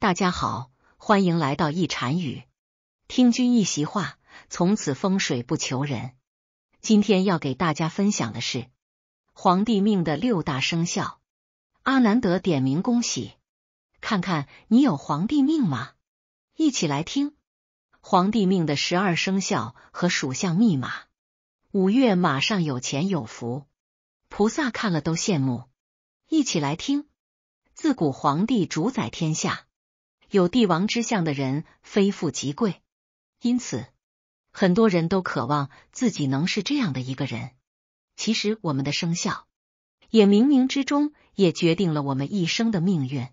大家好，欢迎来到一禅语。听君一席话，从此风水不求人。今天要给大家分享的是皇帝命的六大生肖。阿南德点名恭喜，看看你有皇帝命吗？一起来听皇帝命的十二生肖和属相密码。五月马上有钱有福，菩萨看了都羡慕。一起来听自古皇帝主宰天下。有帝王之相的人，非富即贵，因此很多人都渴望自己能是这样的一个人。其实，我们的生肖也冥冥之中也决定了我们一生的命运。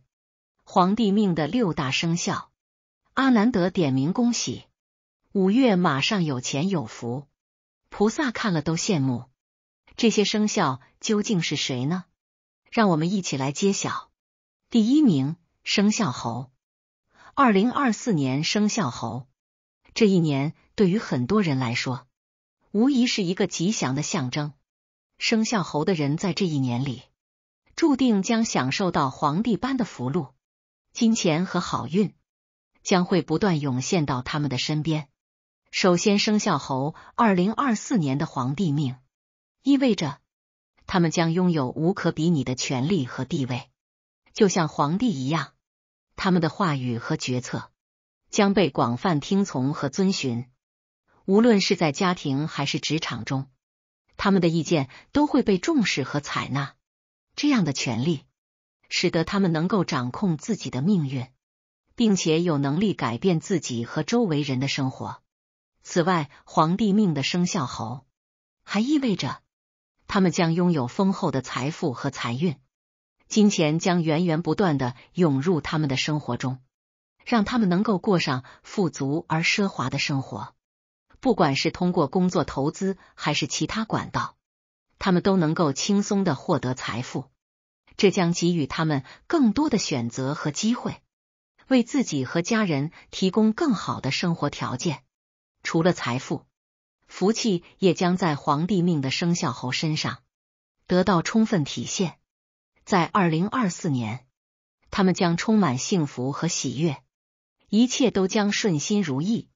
皇帝命的六大生肖，阿南德点名恭喜，五月马上有钱有福，菩萨看了都羡慕。这些生肖究竟是谁呢？让我们一起来揭晓。第一名，生肖猴。二零二四年生肖猴，这一年对于很多人来说，无疑是一个吉祥的象征。生肖猴的人在这一年里，注定将享受到皇帝般的福禄，金钱和好运将会不断涌现到他们的身边。首先，生肖猴二零二四年的皇帝命，意味着他们将拥有无可比拟的权利和地位，就像皇帝一样。他们的话语和决策将被广泛听从和遵循，无论是在家庭还是职场中，他们的意见都会被重视和采纳。这样的权利使得他们能够掌控自己的命运，并且有能力改变自己和周围人的生活。此外，皇帝命的生肖猴还意味着他们将拥有丰厚的财富和财运。金钱将源源不断的涌入他们的生活中，让他们能够过上富足而奢华的生活。不管是通过工作、投资还是其他管道，他们都能够轻松的获得财富。这将给予他们更多的选择和机会，为自己和家人提供更好的生活条件。除了财富，福气也将在皇帝命的生肖猴身上得到充分体现。在二零二四年，他们将充满幸福和喜悦，一切都将顺心如意。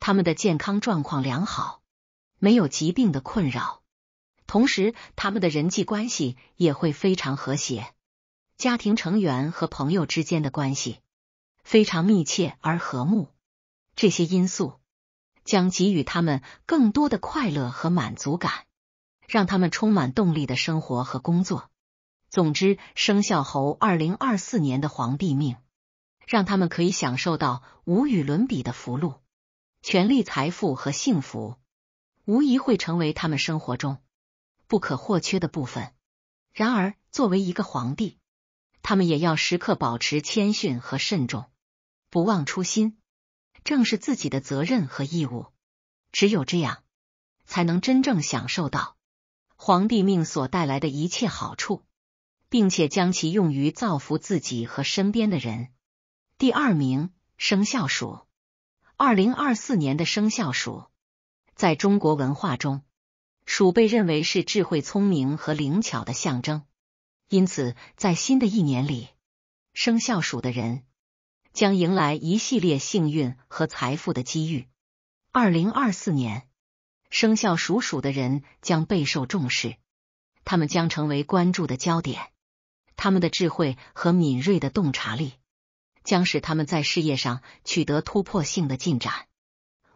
他们的健康状况良好，没有疾病的困扰，同时他们的人际关系也会非常和谐，家庭成员和朋友之间的关系非常密切而和睦。这些因素将给予他们更多的快乐和满足感，让他们充满动力的生活和工作。总之，生肖猴二零二四年的皇帝命，让他们可以享受到无与伦比的福禄、权力、财富和幸福，无疑会成为他们生活中不可或缺的部分。然而，作为一个皇帝，他们也要时刻保持谦逊和慎重，不忘初心，正是自己的责任和义务。只有这样，才能真正享受到皇帝命所带来的一切好处。并且将其用于造福自己和身边的人。第二名，生肖鼠。二零二四年的生肖鼠，在中国文化中，鼠被认为是智慧、聪明和灵巧的象征。因此，在新的一年里，生肖鼠的人将迎来一系列幸运和财富的机遇。二零二四年，生肖属鼠的人将备受重视，他们将成为关注的焦点。他们的智慧和敏锐的洞察力将使他们在事业上取得突破性的进展。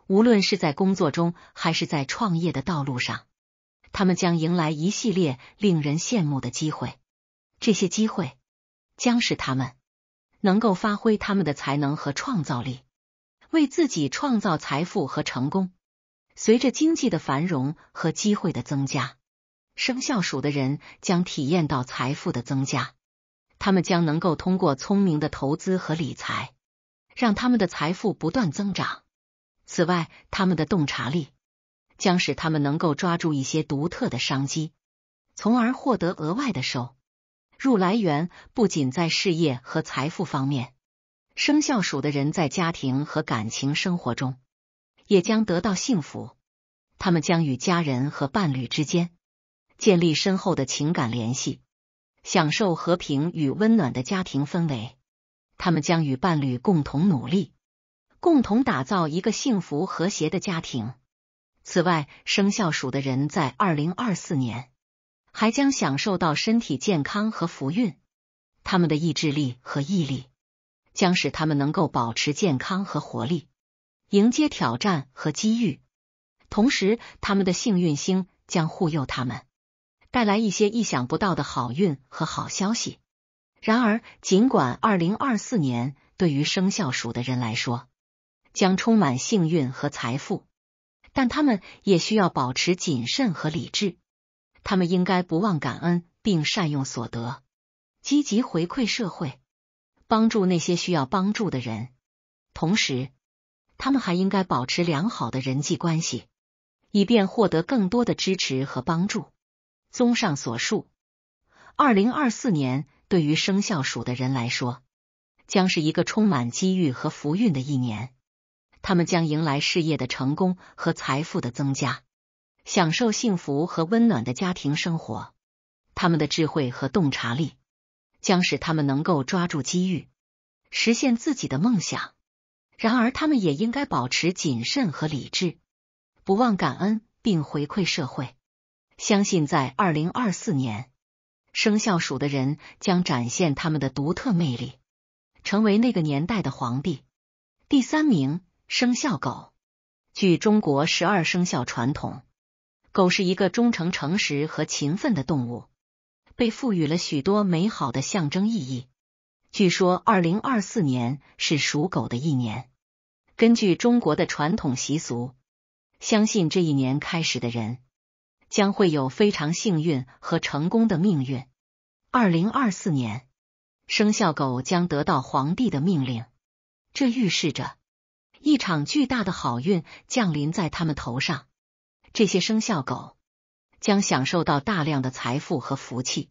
无论是在工作中还是在创业的道路上，他们将迎来一系列令人羡慕的机会。这些机会将使他们能够发挥他们的才能和创造力，为自己创造财富和成功。随着经济的繁荣和机会的增加。生肖鼠的人将体验到财富的增加，他们将能够通过聪明的投资和理财，让他们的财富不断增长。此外，他们的洞察力将使他们能够抓住一些独特的商机，从而获得额外的收入来源。不仅在事业和财富方面，生肖鼠的人在家庭和感情生活中也将得到幸福。他们将与家人和伴侣之间。建立深厚的情感联系，享受和平与温暖的家庭氛围。他们将与伴侣共同努力，共同打造一个幸福和谐的家庭。此外，生肖鼠的人在二零二四年还将享受到身体健康和福运。他们的意志力和毅力将使他们能够保持健康和活力，迎接挑战和机遇。同时，他们的幸运星将护佑他们。带来一些意想不到的好运和好消息。然而，尽管二零二四年对于生肖鼠的人来说将充满幸运和财富，但他们也需要保持谨慎和理智。他们应该不忘感恩，并善用所得，积极回馈社会，帮助那些需要帮助的人。同时，他们还应该保持良好的人际关系，以便获得更多的支持和帮助。综上所述，二零二四年对于生肖鼠的人来说，将是一个充满机遇和福运的一年。他们将迎来事业的成功和财富的增加，享受幸福和温暖的家庭生活。他们的智慧和洞察力将使他们能够抓住机遇，实现自己的梦想。然而，他们也应该保持谨慎和理智，不忘感恩并回馈社会。相信在二零二四年，生肖鼠的人将展现他们的独特魅力，成为那个年代的皇帝。第三名，生肖狗。据中国十二生肖传统，狗是一个忠诚、诚实和勤奋的动物，被赋予了许多美好的象征意义。据说二零二四年是属狗的一年。根据中国的传统习俗，相信这一年开始的人。将会有非常幸运和成功的命运。二零二四年，生肖狗将得到皇帝的命令，这预示着一场巨大的好运降临在他们头上。这些生肖狗将享受到大量的财富和福气，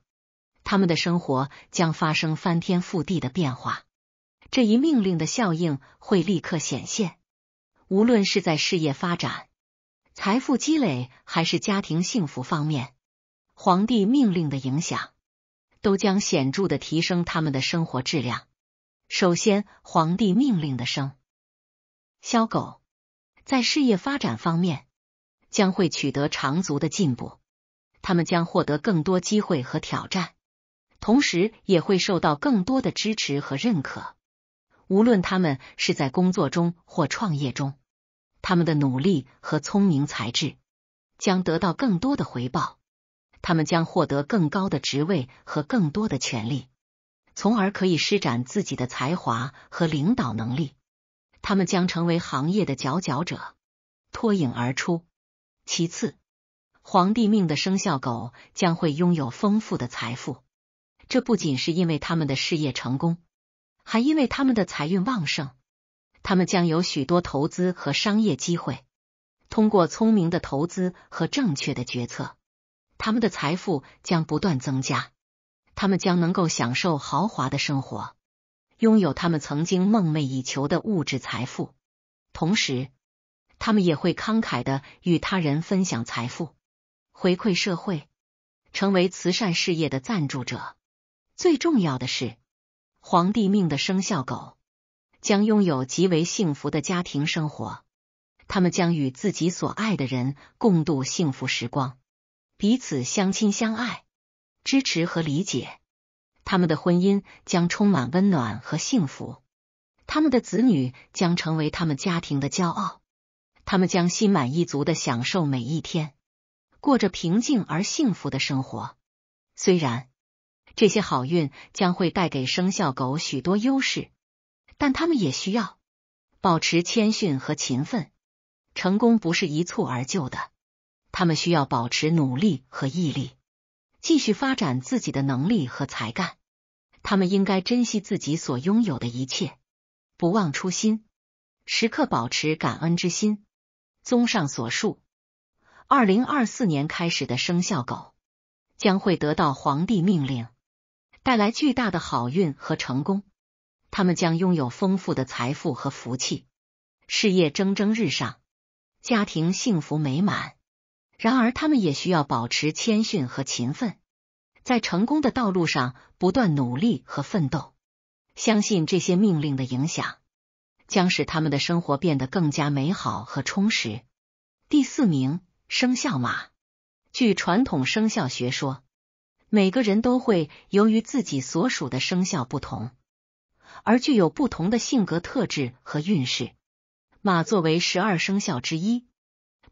他们的生活将发生翻天覆地的变化。这一命令的效应会立刻显现，无论是在事业发展。财富积累还是家庭幸福方面，皇帝命令的影响都将显著的提升他们的生活质量。首先，皇帝命令的生肖狗在事业发展方面将会取得长足的进步，他们将获得更多机会和挑战，同时也会受到更多的支持和认可。无论他们是在工作中或创业中。他们的努力和聪明才智将得到更多的回报，他们将获得更高的职位和更多的权利，从而可以施展自己的才华和领导能力。他们将成为行业的佼佼者，脱颖而出。其次，皇帝命的生肖狗将会拥有丰富的财富，这不仅是因为他们的事业成功，还因为他们的财运旺盛。他们将有许多投资和商业机会。通过聪明的投资和正确的决策，他们的财富将不断增加。他们将能够享受豪华的生活，拥有他们曾经梦寐以求的物质财富。同时，他们也会慷慨的与他人分享财富，回馈社会，成为慈善事业的赞助者。最重要的是，皇帝命的生肖狗。将拥有极为幸福的家庭生活，他们将与自己所爱的人共度幸福时光，彼此相亲相爱，支持和理解。他们的婚姻将充满温暖和幸福，他们的子女将成为他们家庭的骄傲。他们将心满意足的享受每一天，过着平静而幸福的生活。虽然这些好运将会带给生肖狗许多优势。但他们也需要保持谦逊和勤奋，成功不是一蹴而就的。他们需要保持努力和毅力，继续发展自己的能力和才干。他们应该珍惜自己所拥有的一切，不忘初心，时刻保持感恩之心。综上所述，二零二四年开始的生肖狗将会得到皇帝命令，带来巨大的好运和成功。他们将拥有丰富的财富和福气，事业蒸蒸日上，家庭幸福美满。然而，他们也需要保持谦逊和勤奋，在成功的道路上不断努力和奋斗。相信这些命令的影响，将使他们的生活变得更加美好和充实。第四名，生肖马。据传统生肖学说，每个人都会由于自己所属的生肖不同。而具有不同的性格特质和运势。马作为十二生肖之一，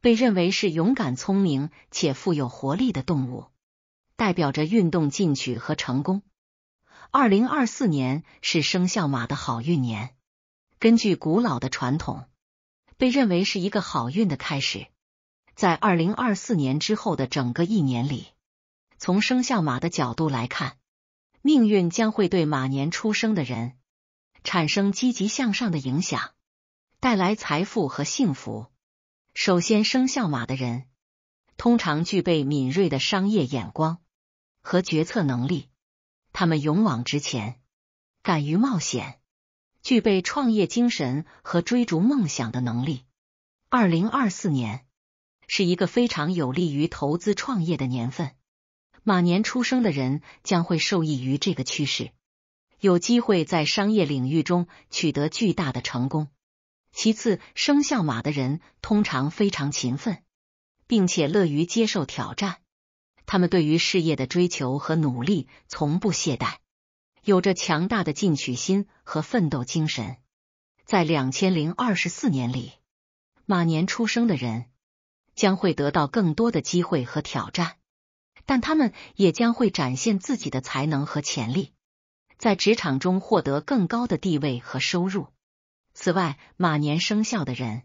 被认为是勇敢、聪明且富有活力的动物，代表着运动、进取和成功。二零二四年是生肖马的好运年，根据古老的传统，被认为是一个好运的开始。在二零二四年之后的整个一年里，从生肖马的角度来看，命运将会对马年出生的人。产生积极向上的影响，带来财富和幸福。首先，生肖马的人通常具备敏锐的商业眼光和决策能力，他们勇往直前，敢于冒险，具备创业精神和追逐梦想的能力。二零二四年是一个非常有利于投资创业的年份，马年出生的人将会受益于这个趋势。有机会在商业领域中取得巨大的成功。其次，生肖马的人通常非常勤奋，并且乐于接受挑战。他们对于事业的追求和努力从不懈怠，有着强大的进取心和奋斗精神。在两千零二十四年里，马年出生的人将会得到更多的机会和挑战，但他们也将会展现自己的才能和潜力。在职场中获得更高的地位和收入。此外，马年生肖的人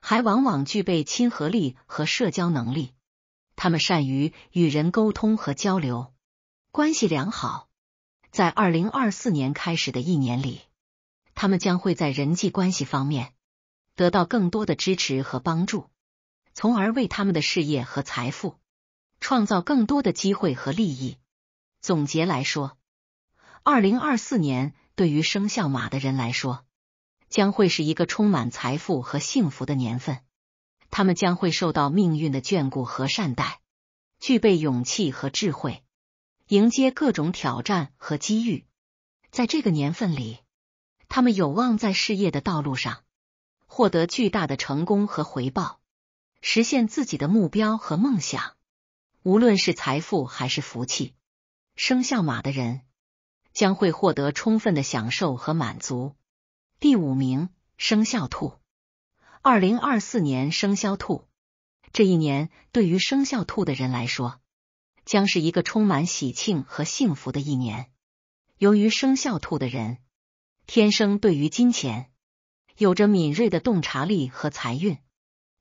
还往往具备亲和力和社交能力，他们善于与人沟通和交流，关系良好。在二零二四年开始的一年里，他们将会在人际关系方面得到更多的支持和帮助，从而为他们的事业和财富创造更多的机会和利益。总结来说。二零二四年对于生肖马的人来说，将会是一个充满财富和幸福的年份。他们将会受到命运的眷顾和善待，具备勇气和智慧，迎接各种挑战和机遇。在这个年份里，他们有望在事业的道路上获得巨大的成功和回报，实现自己的目标和梦想。无论是财富还是福气，生肖马的人。将会获得充分的享受和满足。第五名，生肖兔。二零二四年生肖兔这一年，对于生肖兔的人来说，将是一个充满喜庆和幸福的一年。由于生肖兔的人天生对于金钱有着敏锐的洞察力和财运，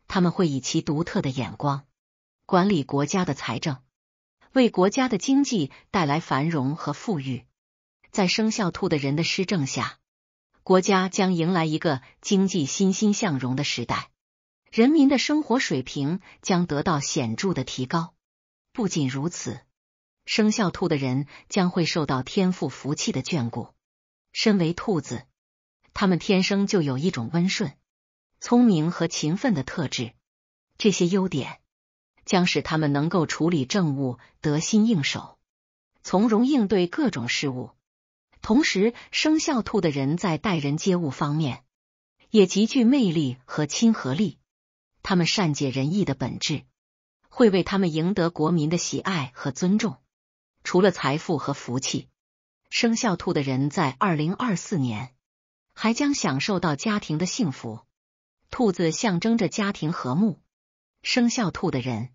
他们会以其独特的眼光管理国家的财政，为国家的经济带来繁荣和富裕。在生肖兔的人的施政下，国家将迎来一个经济欣欣向荣的时代，人民的生活水平将得到显著的提高。不仅如此，生肖兔的人将会受到天赋福气的眷顾。身为兔子，他们天生就有一种温顺、聪明和勤奋的特质，这些优点将使他们能够处理政务得心应手，从容应对各种事物。同时，生肖兔的人在待人接物方面也极具魅力和亲和力。他们善解人意的本质会为他们赢得国民的喜爱和尊重。除了财富和福气，生肖兔的人在二零二四年还将享受到家庭的幸福。兔子象征着家庭和睦，生肖兔的人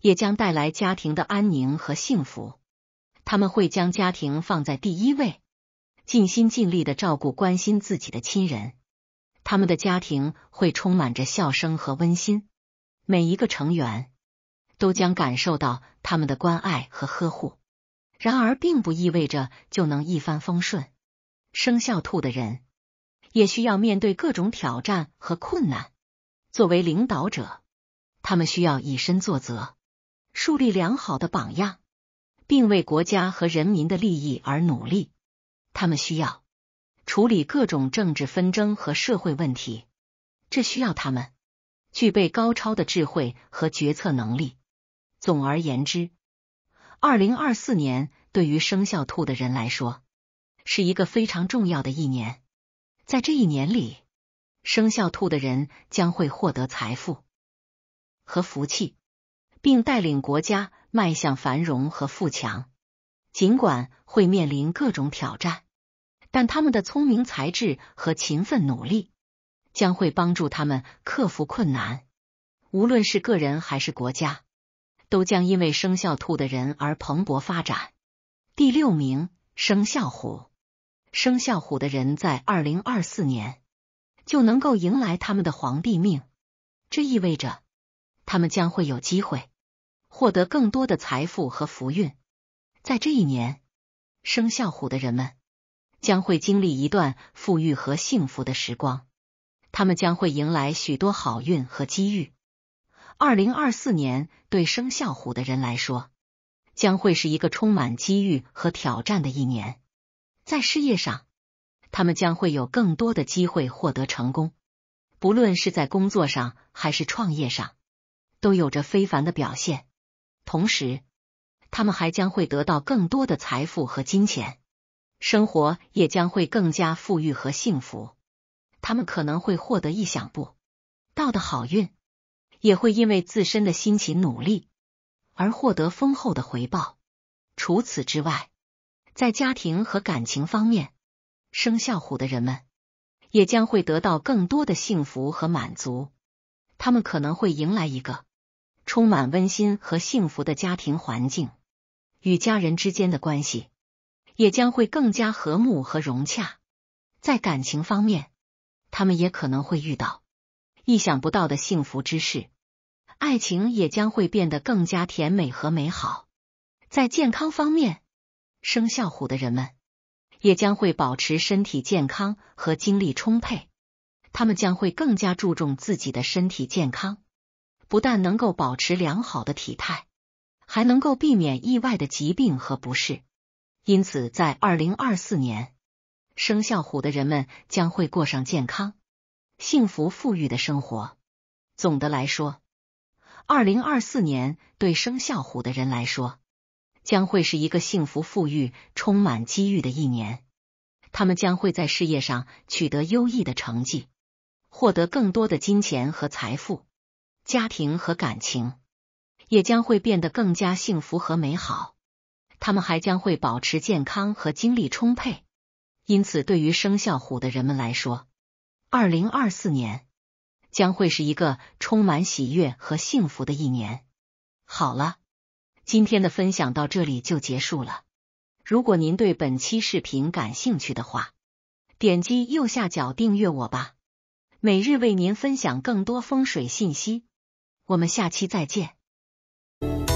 也将带来家庭的安宁和幸福。他们会将家庭放在第一位。尽心尽力的照顾、关心自己的亲人，他们的家庭会充满着笑声和温馨，每一个成员都将感受到他们的关爱和呵护。然而，并不意味着就能一帆风顺。生肖兔的人也需要面对各种挑战和困难。作为领导者，他们需要以身作则，树立良好的榜样，并为国家和人民的利益而努力。他们需要处理各种政治纷争和社会问题，这需要他们具备高超的智慧和决策能力。总而言之，二零二四年对于生肖兔的人来说是一个非常重要的一年。在这一年里，生肖兔的人将会获得财富和福气，并带领国家迈向繁荣和富强。尽管会面临各种挑战，但他们的聪明才智和勤奋努力将会帮助他们克服困难。无论是个人还是国家，都将因为生肖兔的人而蓬勃发展。第六名，生肖虎，生肖虎的人在二零二四年就能够迎来他们的皇帝命，这意味着他们将会有机会获得更多的财富和福运。在这一年，生肖虎的人们将会经历一段富裕和幸福的时光，他们将会迎来许多好运和机遇。二零二四年对生肖虎的人来说，将会是一个充满机遇和挑战的一年。在事业上，他们将会有更多的机会获得成功，不论是在工作上还是创业上，都有着非凡的表现。同时，他们还将会得到更多的财富和金钱，生活也将会更加富裕和幸福。他们可能会获得意想不到的好运，也会因为自身的辛勤努力而获得丰厚的回报。除此之外，在家庭和感情方面，生肖虎的人们也将会得到更多的幸福和满足。他们可能会迎来一个充满温馨和幸福的家庭环境。与家人之间的关系也将会更加和睦和融洽，在感情方面，他们也可能会遇到意想不到的幸福之事，爱情也将会变得更加甜美和美好。在健康方面，生肖虎的人们也将会保持身体健康和精力充沛，他们将会更加注重自己的身体健康，不但能够保持良好的体态。还能够避免意外的疾病和不适，因此，在二零二四年，生肖虎的人们将会过上健康、幸福、富裕的生活。总的来说，二零二四年对生肖虎的人来说，将会是一个幸福、富裕、充满机遇的一年。他们将会在事业上取得优异的成绩，获得更多的金钱和财富、家庭和感情。也将会变得更加幸福和美好，他们还将会保持健康和精力充沛。因此，对于生肖虎的人们来说，二零二四年将会是一个充满喜悦和幸福的一年。好了，今天的分享到这里就结束了。如果您对本期视频感兴趣的话，点击右下角订阅我吧，每日为您分享更多风水信息。我们下期再见。you